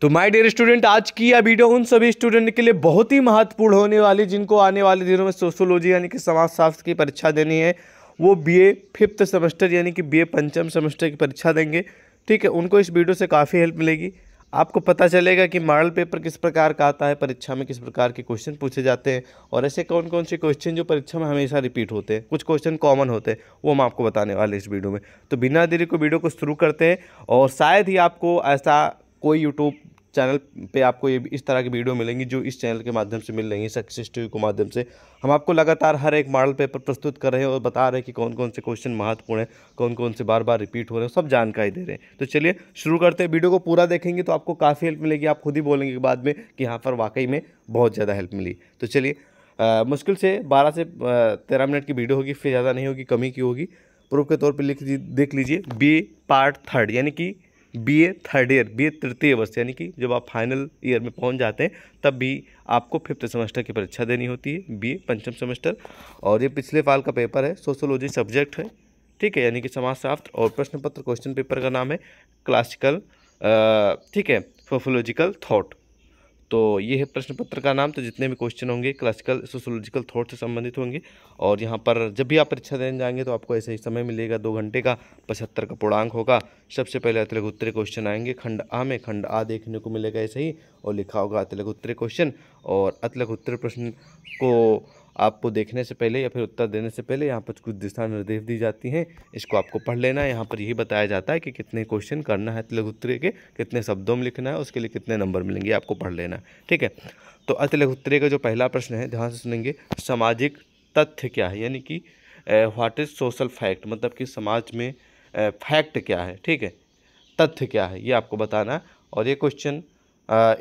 तो my dear student आज की यह वीडियो उन सभी स्टूडेंट के लिए बहुत ही महत्वपूर्ण होने वाली जिनको आने वाले दिनों में सोशोलॉजी यानी कि समाजशास्त्र की परीक्षा देनी है वो बीए फिफ्थ सेमेस्टर यानी कि बीए पंचम सेमेस्टर की परीक्षा देंगे ठीक है उनको इस वीडियो से काफ़ी हेल्प मिलेगी आपको पता चलेगा कि मॉडल पेपर किस प्रकार का आता है परीक्षा में किस प्रकार के क्वेश्चन पूछे जाते हैं और ऐसे कौन कौन से क्वेश्चन जो परीक्षा में हमेशा रिपीट होते हैं कुछ क्वेश्चन कॉमन होते हैं वो हम आपको बताने वाले इस वीडियो में तो बिना देरी को वीडियो को शुरू करते हैं और शायद ही आपको ऐसा कोई यूट्यूब चैनल पे आपको ये इस तरह की वीडियो मिलेंगी जो इस चैनल के माध्यम से मिल रही है सक्सेस टीवी के माध्यम से हम आपको लगातार हर एक मॉडल पेपर प्रस्तुत कर रहे हैं और बता रहे हैं कि कौन कौन से क्वेश्चन महत्वपूर्ण हैं कौन कौन से बार बार रिपीट हो रहे हैं सब जानकारी दे रहे हैं तो चलिए शुरू करते हैं वीडियो को पूरा देखेंगे तो आपको काफ़ी हेल्प मिलेगी आप खुद ही बोलेंगे बाद में कि यहाँ पर वाकई में बहुत ज़्यादा हेल्प मिली तो चलिए मुश्किल से बारह से तेरह मिनट की वीडियो होगी फिर ज़्यादा नहीं होगी कमी की होगी प्रूफ के तौर पर लिख देख लीजिए बी पार्ट थर्ड यानी कि बीए थर्ड ईयर बीए तृतीय वर्ष यानी कि जब आप फाइनल ईयर में पहुंच जाते हैं तब भी आपको फिफ्थ सेमेस्टर की परीक्षा देनी होती है बीए पंचम सेमेस्टर और ये पिछले साल का पेपर है सोशोलॉजी सब्जेक्ट है ठीक है यानी कि समाजशास्त्र और प्रश्न पत्र क्वेश्चन पेपर का नाम है क्लासिकल ठीक है सोफोलॉजिकल थाट तो ये है प्रश्न पत्र का नाम तो जितने भी क्वेश्चन होंगे क्लासिकल सोशोलॉजिकल थॉट से संबंधित होंगे और यहाँ पर जब भी आप परीक्षा देने जाएंगे तो आपको ऐसे ही समय मिलेगा दो घंटे का पचहत्तर का पूर्णांक होगा सबसे पहले अतिलक उत्तरे क्वेश्चन आएंगे खंड आ में खंड आ देखने को मिलेगा ऐसे ही और लिखा होगा अतिलक उत्तरे क्वेश्चन और अतिलक उत्तरीय प्रश्न को आपको देखने से पहले या फिर उत्तर देने से पहले यहाँ पर कुछ दिशा निर्देश दी जाती हैं इसको आपको पढ़ लेना है यहाँ पर यही बताया जाता है कि कितने क्वेश्चन करना है उत्तरे के कितने शब्दों में लिखना है उसके लिए कितने नंबर मिलेंगे आपको पढ़ लेना है ठीक है तो उत्तरे का जो पहला प्रश्न है ध्यान से सुनेंगे सामाजिक तथ्य क्या है यानी कि व्हाट इज़ सोशल फैक्ट मतलब कि समाज में फैक्ट क्या है ठीक है तथ्य क्या है ये आपको बताना और ये क्वेश्चन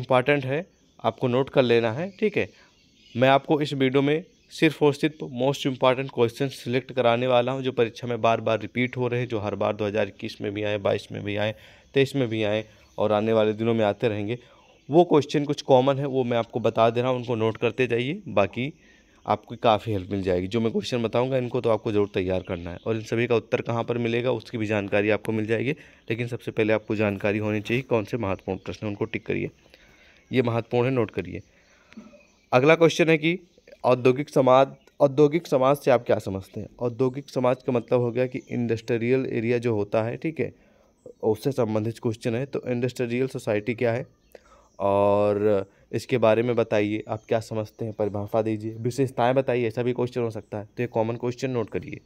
इम्पॉर्टेंट है आपको नोट कर लेना है ठीक है मैं आपको इस वीडियो में सिर्फ और सिर्फ मोस्ट इम्पॉर्टेंट क्वेश्चन सिलेक्ट कराने वाला हूँ जो परीक्षा में बार बार रिपीट हो रहे हैं जो हर बार दो में भी आए बाईस में भी आए तेईस में भी आए और आने वाले दिनों में आते रहेंगे वो क्वेश्चन कुछ कॉमन है वो मैं आपको बता दे रहा हूँ उनको नोट करते जाइए बाकी आपकी काफ़ी हेल्प मिल जाएगी जो मैं क्वेश्चन बताऊंगा इनको तो आपको ज़रूर तैयार करना है और इन सभी का उत्तर कहाँ पर मिलेगा उसकी भी जानकारी आपको मिल जाएगी लेकिन सबसे पहले आपको जानकारी होनी चाहिए कौन से महत्वपूर्ण प्रश्न उनको टिक करिए ये महत्वपूर्ण है नोट करिए अगला क्वेश्चन है कि औद्योगिक समाज औद्योगिक समाज से आप क्या समझते हैं औद्योगिक समाज का मतलब हो गया कि इंडस्ट्रियल एरिया जो होता है ठीक है उससे संबंधित क्वेश्चन है तो इंडस्ट्रियल सोसाइटी क्या है और इसके बारे में बताइए आप क्या समझते हैं परिभाषा दीजिए विशेषताएं बताइए ऐसा भी क्वेश्चन हो सकता है तो ये कॉमन क्वेश्चन नोट करिए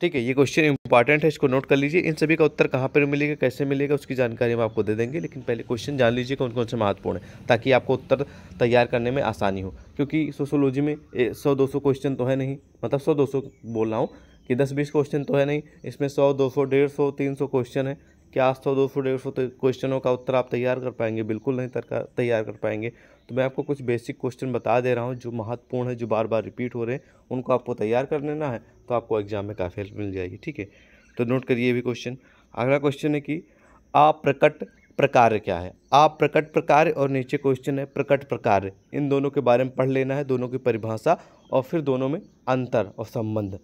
ठीक है ये क्वेश्चन इंपॉर्टेंट है इसको नोट कर लीजिए इन सभी का उत्तर कहाँ पर मिलेगा कैसे मिलेगा उसकी जानकारी हम आपको दे देंगे लेकिन पहले क्वेश्चन जान लीजिए कौन कौन से महत्वपूर्ण है ताकि आपको उत्तर तैयार करने में आसानी हो क्योंकि सोशोलॉजी में सौ दो सौ क्वेश्चन तो है नहीं मतलब सौ दो सौ बोल रहा हूँ कि दस बीस क्वेश्चन तो है नहीं इसमें सौ दो सौ डेढ़ सौ तीन सौ क्वेश्चन है क्या सौ दो सौ डेढ़ सौ क्वेश्चनों तो का उत्तर आप तैयार कर पाएंगे बिल्कुल नहीं तैयार कर पाएंगे तो मैं आपको कुछ बेसिक क्वेश्चन बता दे रहा हूँ जो महत्वपूर्ण है जो बार बार रिपीट हो रहे हैं उनको आपको तैयार कर लेना है तो आपको एग्ज़ाम में काफ़ी हेल्प मिल जाएगी ठीक है तो नोट करिए भी क्वेश्चन अगला क्वेश्चन है कि अप्रकट प्रकार क्या है आप प्रकट प्रकार और नीचे क्वेश्चन है प्रकट प्रकार इन दोनों के बारे में पढ़ लेना है दोनों की परिभाषा और फिर दोनों में अंतर और संबंध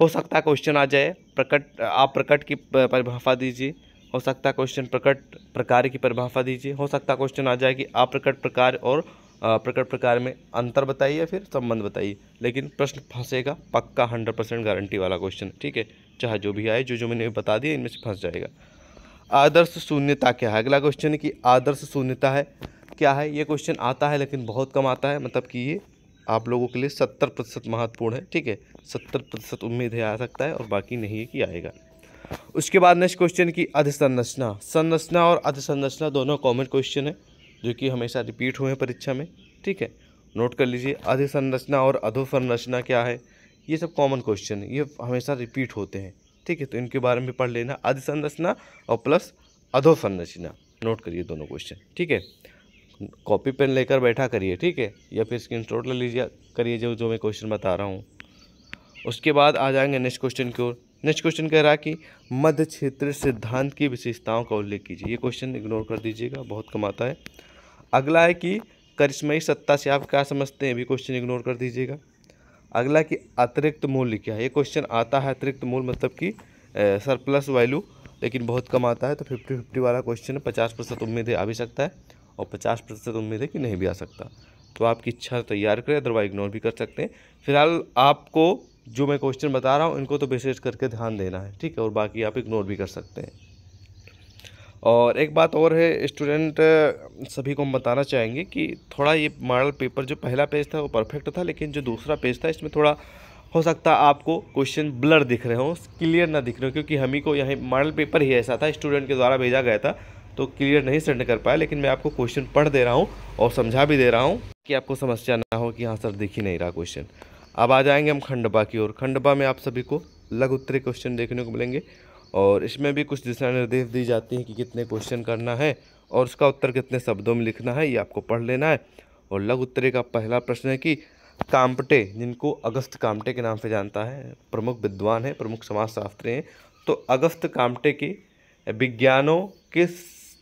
हो सकता है क्वेश्चन आ जाए प्रकट आप प्रकट की परिभाषा दीजिए हो सकता क्वेश्चन प्रकट प्रकार की परिभाषा दीजिए हो सकता क्वेश्चन आ जाए कि अप्रकट प्रकार और प्रकट प्रकार में अंतर बताइए या फिर संबंध बताइए लेकिन प्रश्न फंसेगा पक्का हंड्रेड परसेंट गारंटी वाला क्वेश्चन ठीक है चाहे जो भी आए जो जो मैंने बता दिया इनमें से फंस जाएगा आदर्श शून्यता क्या है अगला क्वेश्चन है कि आदर्श शून्यता है क्या है ये क्वेश्चन आता है लेकिन बहुत कम आता है मतलब कि ये आप लोगों के लिए सत्तर प्रतिशत महत्वपूर्ण है ठीक है सत्तर प्रतिशत उम्मीद है आ सकता है और बाकी नहीं है कि आएगा उसके बाद नेक्स्ट क्वेश्चन की अधिसंरचना संरचना और अधिसंरचना दोनों कॉमन क्वेश्चन है जो कि हमेशा रिपीट हुए हैं परीक्षा में ठीक है नोट कर लीजिए अधिसंरचना और अधोसंरचना क्या है ये सब कॉमन क्वेश्चन है ये हमेशा रिपीट होते हैं ठीक है तो इनके बारे में पढ़ लेना अधिसंरचना और प्लस अधोसंरचना नोट करिए दोनों क्वेश्चन ठीक है कॉपी पेन लेकर बैठा करिए ठीक है या फिर स्क्रीन शॉट ले लीजिए करिए जो जो मैं क्वेश्चन बता रहा हूँ उसके बाद आ जाएंगे नेक्स्ट क्वेश्चन की ओर नेक्स्ट क्वेश्चन कह रहा है कि मध्य क्षेत्र सिद्धांत की विशेषताओं का उल्लेख कीजिए ये क्वेश्चन इग्नोर कर दीजिएगा बहुत कम आता है अगला है कि करिश्मी सत्ता से आप क्या समझते हैं भी क्वेश्चन इग्नोर कर दीजिएगा अगला कि अतिरिक्त मूल्य क्या है ये क्वेश्चन आता है अतिरिक्त मूल्य मतलब कि सरप्लस वैल्यू लेकिन बहुत कम आता है तो फिफ्टी फिफ्टी वाला क्वेश्चन है पचास प्रतिशत उम्मीद है आ भी सकता है और पचास प्रतिशत उम्मीद है कि नहीं भी आ सकता तो आपकी इच्छा तैयार करें अदरवाइज इग्नोर भी कर सकते हैं फिलहाल आपको जो मैं क्वेश्चन बता रहा हूँ इनको तो विशेष करके ध्यान देना है ठीक है और बाकी आप इग्नोर भी कर सकते हैं और एक बात और है स्टूडेंट सभी को हम बताना चाहेंगे कि थोड़ा ये मॉडल पेपर जो पहला पेज था वो परफेक्ट था लेकिन जो दूसरा पेज था इसमें थोड़ा हो सकता है आपको क्वेश्चन ब्लर दिख रहे हों क्लियर ना दिख रहे हो क्योंकि हम ही को यहाँ मॉडल पेपर ही ऐसा था स्टूडेंट के द्वारा भेजा गया था तो क्लियर नहीं सेंड कर पाया लेकिन मैं आपको क्वेश्चन पढ़ दे रहा हूँ और समझा भी दे रहा हूँ कि आपको समस्या ना हो कि हाँ सर दिख ही नहीं रहा क्वेश्चन अब आ जाएंगे हम खंडबा की ओर खंडबा में आप सभी को लघ उत्तरी क्वेश्चन देखने को मिलेंगे और इसमें भी कुछ दिशा निर्देश दी जाती हैं कि कितने क्वेश्चन करना है और उसका उत्तर कितने शब्दों में लिखना है ये आपको पढ़ लेना है और लग उत्तरी का पहला प्रश्न है कि काम्पटे जिनको अगस्त काम्पटे के नाम से जानता है प्रमुख विद्वान है प्रमुख समाजशास्त्री हैं तो अगस्त काम्पटे के विज्ञानों के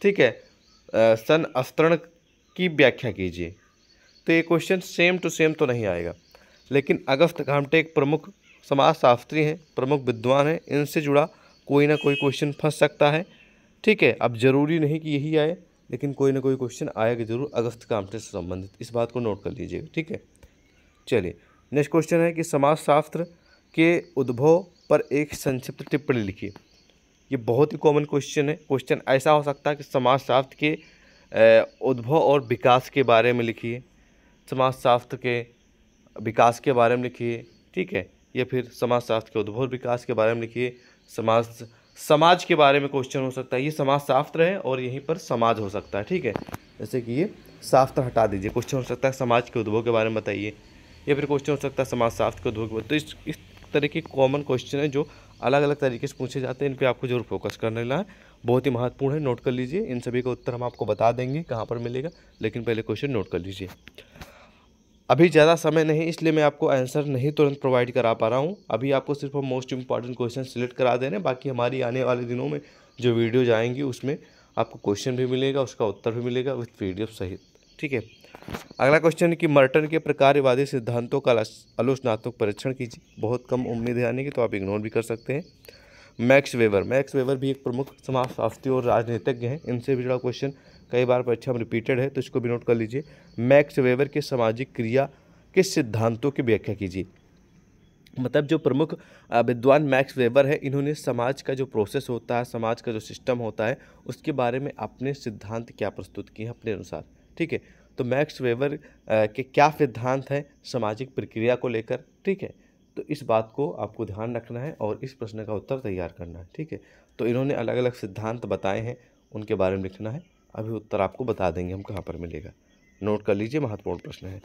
ठीक है सन अस्तरण की व्याख्या कीजिए तो ये क्वेश्चन सेम टू सेम तो नहीं आएगा लेकिन अगस्त घामटे एक प्रमुख समाजशास्त्री हैं प्रमुख विद्वान हैं इनसे जुड़ा कोई ना कोई क्वेश्चन फंस सकता है ठीक है अब ज़रूरी नहीं कि यही आए लेकिन कोई ना कोई क्वेश्चन आएगा जरूर अगस्त घामटे से संबंधित इस बात को नोट कर लीजिएगा ठीक है चलिए नेक्स्ट क्वेश्चन है कि समाजशास्त्र के उद्भव पर एक संक्षिप्त टिप्पणी लिखिए ये बहुत ही कॉमन क्वेश्चन है क्वेश्चन ऐसा हो सकता है कि समाजशास्त्र के उद्भव और विकास के बारे में लिखिए समाजशास्त्र के विकास के बारे में लिखिए ठीक है या फिर समाजशास्त्र के उद्भव विकास के बारे में लिखिए समाज समाज के बारे में क्वेश्चन हो सकता है ये समाज शास्त्र है और यहीं पर समाज हो सकता है ठीक है जैसे कि ये शास्त्र हटा दीजिए क्वेश्चन हो सकता है समाज के उद्भव के बारे में बताइए या फिर क्वेश्चन हो सकता है समाज शास्त्र के उद्भव के तो इस इस तरह के कॉमन क्वेश्चन है जो अलग अलग तरीके से पूछे जाते हैं इन पर आपको जरूर फोकस करने लगा है बहुत ही महत्वपूर्ण है नोट कर लीजिए इन सभी का उत्तर हम आपको बता देंगे कहाँ पर मिलेगा लेकिन पहले क्वेश्चन नोट कर लीजिए अभी ज़्यादा समय नहीं इसलिए मैं आपको आंसर नहीं तुरंत प्रोवाइड करा पा रहा हूँ अभी आपको सिर्फ हम मोस्ट इंपॉर्टेंट क्वेश्चन सिलेक्ट करा दे रहे हैं बाकी हमारी आने वाले दिनों में जो वीडियो जाएंगी उसमें आपको क्वेश्चन भी मिलेगा उसका उत्तर भी मिलेगा विथ वीडियो सहित ठीक है अगला क्वेश्चन है कि मर्टन के प्रकारवादी सिद्धांतों का आलोचनात्मक परीक्षण कीजिए बहुत कम उम्मीद है आने की तो आप इग्नोर भी कर सकते हैं मैक्स वेवर मैक्स वेवर भी एक प्रमुख समाज शास्त्री और राजनीतिज्ञ हैं इनसे भी जुड़ा क्वेश्चन कई बार परीक्षा में रिपीटेड है तो इसको भी नोट कर लीजिए मैक्स वेवर के सामाजिक क्रिया के सिद्धांतों की व्याख्या कीजिए मतलब जो प्रमुख विद्वान मैक्स वेबर है इन्होंने समाज का जो प्रोसेस होता है समाज का जो सिस्टम होता है उसके बारे में अपने सिद्धांत क्या प्रस्तुत किए हैं अपने अनुसार ठीक है तो मैक्स वेबर के क्या सिद्धांत हैं सामाजिक प्रक्रिया को लेकर ठीक है तो इस बात को आपको ध्यान रखना है और इस प्रश्न का उत्तर तैयार करना है ठीक है तो इन्होंने अलग अलग सिद्धांत बताए हैं उनके बारे में लिखना है अभी उत्तर आपको बता देंगे हम कहाँ पर मिलेगा नोट कर लीजिए महत्वपूर्ण प्रश्न है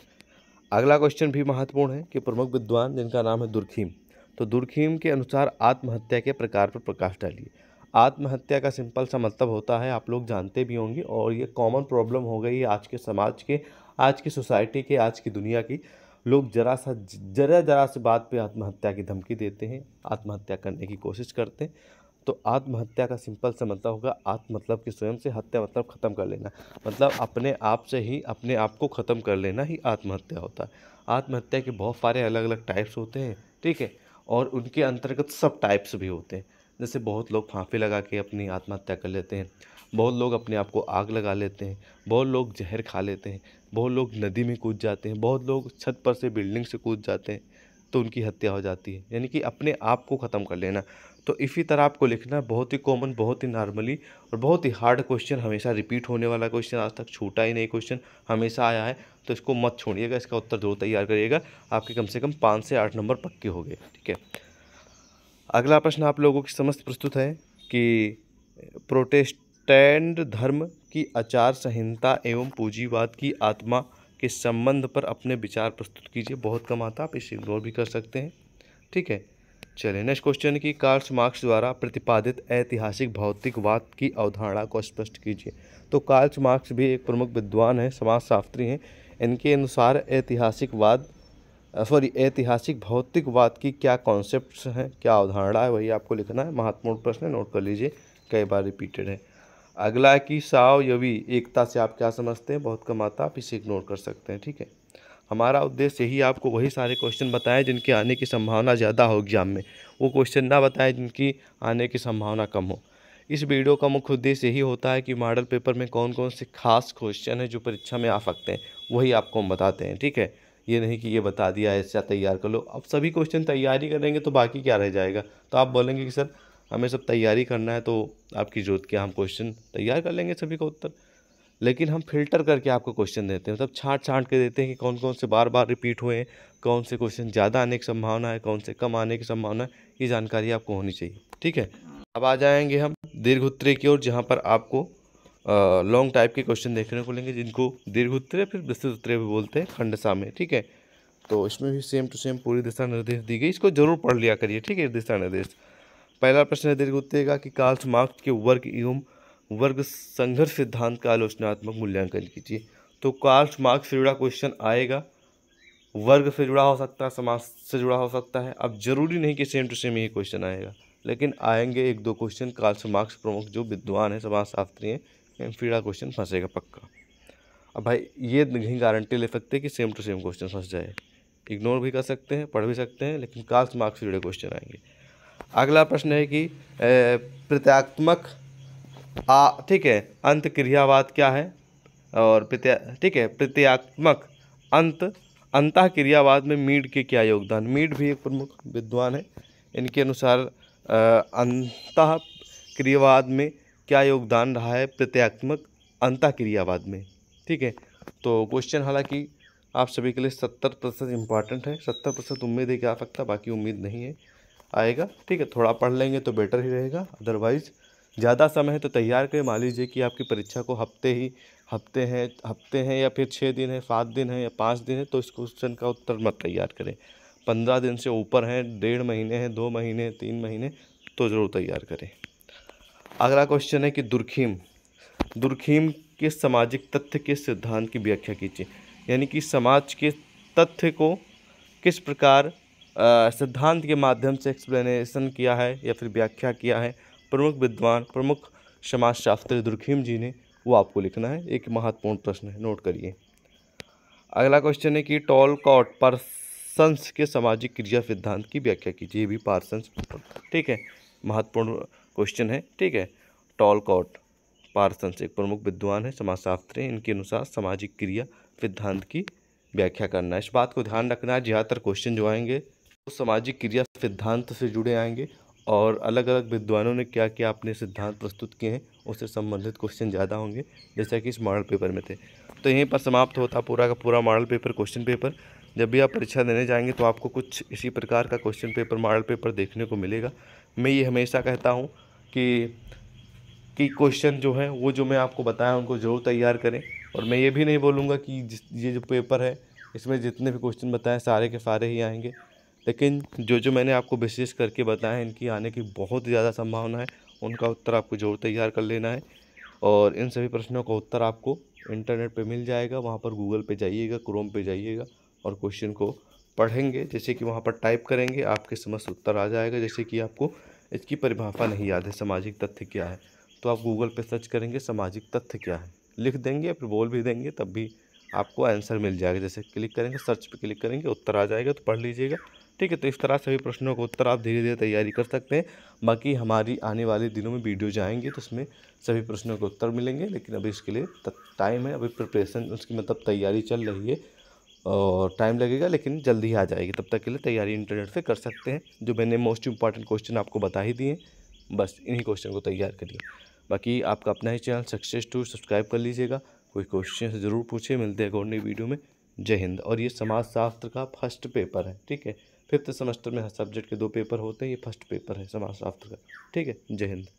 अगला क्वेश्चन भी महत्वपूर्ण है कि प्रमुख विद्वान जिनका नाम है दुर्खीम तो दुर्खीम के अनुसार आत्महत्या के प्रकार पर प्रकाश डालिए आत्महत्या का सिंपल सा मतलब होता है आप लोग जानते भी होंगे और ये कॉमन प्रॉब्लम हो गई है आज के समाज के आज की सोसाइटी के आज की दुनिया की लोग जरा सा जरा जरा से बात पे आत्महत्या की धमकी देते हैं आत्महत्या करने की कोशिश करते हैं तो आत्महत्या का सिंपल सा मतलब होगा आत्म मतलब कि स्वयं से हत्या मतलब ख़त्म कर लेना मतलब अपने आप से ही अपने आप को ख़त्म कर लेना ही आत्महत्या होता है आत्महत्या के बहुत सारे अलग अलग टाइप्स होते हैं ठीक है और उनके अंतर्गत सब टाइप्स भी होते हैं जैसे बहुत लोग फांफे लगा के अपनी आत्महत्या कर लेते हैं बहुत लोग अपने आप को आग लगा लेते हैं बहुत लोग जहर खा लेते हैं बहुत लोग नदी में कूद जाते हैं बहुत लोग छत पर से बिल्डिंग से कूद जाते हैं तो उनकी हत्या हो जाती है यानी कि अपने आप को ख़त्म कर लेना तो इसी तरह आपको लिखना बहुत ही कॉमन बहुत ही नॉर्मली और बहुत ही हार्ड क्वेश्चन हमेशा रिपीट होने वाला क्वेश्चन आज तक छूटा ही नहीं क्वेश्चन हमेशा आया है तो इसको मत छोड़िएगा इसका उत्तर जरूर तैयार करिएगा आपके कम से कम पाँच से आठ नंबर पक्के हो गए ठीक है अगला प्रश्न आप लोगों की समस्त प्रस्तुत है कि प्रोटेस्टैंड धर्म की आचार संहिता एवं पूंजीवाद की आत्मा के संबंध पर अपने विचार प्रस्तुत कीजिए बहुत कम आता आप इसे इग्नोर भी कर सकते हैं ठीक है चलिए नेक्स्ट क्वेश्चन की कार्ल्स मार्क्स द्वारा प्रतिपादित ऐतिहासिक भौतिकवाद की अवधारणा को स्पष्ट कीजिए तो कार्ल्स मार्क्स भी एक प्रमुख विद्वान हैं समाजशास्त्री हैं इनके अनुसार ऐतिहासिकवाद सॉरी ऐतिहासिक भौतिकवाद की क्या कॉन्सेप्ट हैं क्या अवधारणा है वही आपको लिखना है महत्वपूर्ण प्रश्न नोट कर लीजिए कई बार रिपीटेड है अगला है कि यवि एकता से आप क्या समझते हैं बहुत कम आता आप इसे इग्नोर कर सकते हैं ठीक है हमारा उद्देश्य यही आपको वही सारे क्वेश्चन बताएं जिनके आने की संभावना ज़्यादा हो एग्जाम में वो क्वेश्चन ना बताएं जिनकी आने की संभावना कम हो इस वीडियो का मुख्य उद्देश्य यही होता है कि मॉडल पेपर में कौन कौन से खास क्वेश्चन हैं जो परीक्षा में आ सकते हैं वही आपको हम बताते हैं ठीक है ये नहीं कि ये बता दिया ऐसा तैयार कर लो अब सभी क्वेश्चन तैयारी करेंगे तो बाकी क्या रह जाएगा तो आप बोलेंगे कि सर हमें सब तैयारी करना है तो आपकी जोत के हम क्वेश्चन तैयार कर लेंगे सभी का उत्तर लेकिन हम फिल्टर करके आपको क्वेश्चन देते हैं मतलब छाँट छाँट के देते हैं कि कौन कौन से बार बार रिपीट हुए हैं कौन से क्वेश्चन ज़्यादा आने की संभावना है कौन से कम आने की संभावना है ये जानकारी आपको होनी चाहिए ठीक है अब आ जाएंगे हम दीर्घ उत्तरे की ओर जहाँ पर आपको लॉन्ग टाइप के क्वेश्चन देखने को लेंगे जिनको दीर्घ उत्तरे फिर विस्तृत उत्तरे भी बोलते हैं खंडसा में ठीक है तो इसमें भी सेम टू सेम पूरी दिशा निर्देश दी गई इसको जरूर पढ़ लिया करिए ठीक है दिशा निर्देश पहला प्रश्न है दीर्घ उत्तर कि कार्ल्स मार्क्स के वर्ग एवं वर्ग संघर्ष सिद्धांत का आलोचनात्मक मूल्यांकन कीजिए तो कार्ल्स मार्क्स से जुड़ा क्वेश्चन आएगा वर्ग से जुड़ा हो सकता है समाज से जुड़ा हो सकता है अब जरूरी नहीं कि सेम टू सेम ये क्वेश्चन आएगा लेकिन आएंगे एक दो क्वेश्चन कार्ल्स मार्क्स प्रमुख जो विद्वान है समाजशास्त्री हैं एमफीडा क्वेश्चन फंसेगा पक्का अब भाई ये नहीं गारंटी ले सकते कि सेम टू सेम क्वेश्चन फंस जाए इग्नोर भी कर सकते हैं पढ़ भी सकते हैं लेकिन कार्ल्स मार्क्स से जुड़े क्वेश्चन आएंगे अगला प्रश्न है कि प्रत्यात्मक आ ठीक है अंत क्रियावाद क्या है और प्रत्या ठीक है प्रत्यात्मक अंत अंत क्रियावाद में मीड के क्या योगदान मीड भी एक प्रमुख विद्वान है इनके अनुसार अंत क्रियावाद में क्या योगदान रहा है प्रत्यात्मक अंत क्रियावाद में ठीक है तो क्वेश्चन हालांकि आप सभी के लिए सत्तर प्रतिशत इम्पॉर्टेंट है सत्तर प्रतिशत उम्मीद है कि आ सकता बाकी उम्मीद नहीं है आएगा ठीक है थोड़ा पढ़ लेंगे तो बेटर ही रहेगा अदरवाइज़ ज़्यादा समय है तो तैयार करें मान लीजिए कि आपकी परीक्षा को हफ्ते ही हफ्ते हैं हफ्ते हैं या फिर छः दिन है सात दिन है या पाँच दिन है तो इस क्वेश्चन का उत्तर मत तैयार करें पंद्रह दिन से ऊपर हैं डेढ़ महीने हैं दो महीने तीन महीने तो ज़रूर तैयार करें अगला क्वेश्चन है कि दुर्खीम दुर्खीम के सामाजिक तथ्य के सिद्धांत की व्याख्या कीजिए यानी कि समाज के तथ्य को किस प्रकार सिद्धांत के माध्यम से एक्सप्लेनेशन किया है या फिर व्याख्या किया है प्रमुख विद्वान प्रमुख समाजशास्त्री दुर्खीम जी ने वो आपको लिखना है एक महत्वपूर्ण प्रश्न है नोट करिए अगला क्वेश्चन है कि टॉल कॉट पार्सन्स के सामाजिक क्रिया सिद्धांत की व्याख्या कीजिए भी पार्सन्स ठीक है महत्वपूर्ण क्वेश्चन है ठीक है टॉल कॉट पार्सन्स एक प्रमुख विद्वान है समाजशास्त्री इनके अनुसार सामाजिक क्रिया सिद्धांत की व्याख्या करना है इस बात को ध्यान रखना है ज़्यादातर क्वेश्चन जो आएंगे वो तो सामाजिक क्रिया सिद्धांत से जुड़े आएंगे और अलग अलग विद्वानों ने क्या क्या अपने सिद्धांत प्रस्तुत किए हैं उससे संबंधित क्वेश्चन ज़्यादा होंगे जैसा कि इस मॉडल पेपर में थे तो यहीं पर समाप्त होता पूरा का पूरा मॉडल पेपर क्वेश्चन पेपर जब भी आप परीक्षा देने जाएंगे तो आपको कुछ इसी प्रकार का क्वेश्चन पेपर मॉडल पेपर देखने को मिलेगा मैं ये हमेशा कहता हूँ कि कि क्वेश्चन जो हैं वो जो मैं आपको बताया उनको जरूर तैयार करें और मैं ये भी नहीं बोलूँगा कि जिस ये जो पेपर है इसमें जितने भी क्वेश्चन बताएं सारे के सारे ही आएंगे लेकिन जो जो मैंने आपको विशेष करके बताया है इनकी आने की बहुत ज़्यादा संभावना है उनका उत्तर आपको जरूर तैयार कर लेना है और इन सभी प्रश्नों का उत्तर आपको इंटरनेट पे मिल जाएगा वहाँ पर गूगल पे जाइएगा क्रोम पे जाइएगा और क्वेश्चन को पढ़ेंगे जैसे कि वहाँ पर टाइप करेंगे आपके समस्त उत्तर आ जाएगा जैसे कि आपको इसकी परिभाषा नहीं याद है सामाजिक तथ्य क्या है तो आप गूगल पर सर्च करेंगे सामाजिक तथ्य क्या है लिख देंगे या फिर बोल भी देंगे तब भी आपको आंसर मिल जाएगा जैसे क्लिक करेंगे सर्च पर क्लिक करेंगे उत्तर आ जाएगा तो पढ़ लीजिएगा ठीक है तो इस तरह सभी प्रश्नों का उत्तर आप धीरे धीरे तैयारी कर सकते हैं बाकी हमारी आने वाले दिनों में वीडियो जाएंगे तो उसमें सभी प्रश्नों के उत्तर मिलेंगे लेकिन अभी इसके लिए टाइम है अभी प्रिपरेशन उसकी मतलब तैयारी चल रही है और टाइम लगेगा लेकिन जल्दी ही आ जाएगी तब तक के लिए तैयारी इंटरनेट से कर सकते हैं जो मैंने मोस्ट इंपॉर्टेंट क्वेश्चन आपको बता ही दिए बस इन्हीं क्वेश्चन को तैयार करिए बाकी आपका अपना ही चैनल सक्सेस टू सब्सक्राइब कर लीजिएगा कोई क्वेश्चन ज़रूर पूछिए मिलते हैं अगौरनी वीडियो में जय हिंद और ये समाज शास्त्र का फर्स्ट पेपर है ठीक है फिफ्थ सेमेस्टर में हर सब्जेक्ट के दो पेपर होते हैं ये फर्स्ट पेपर है समाज शास्त्र तो का ठीक है जय हिंद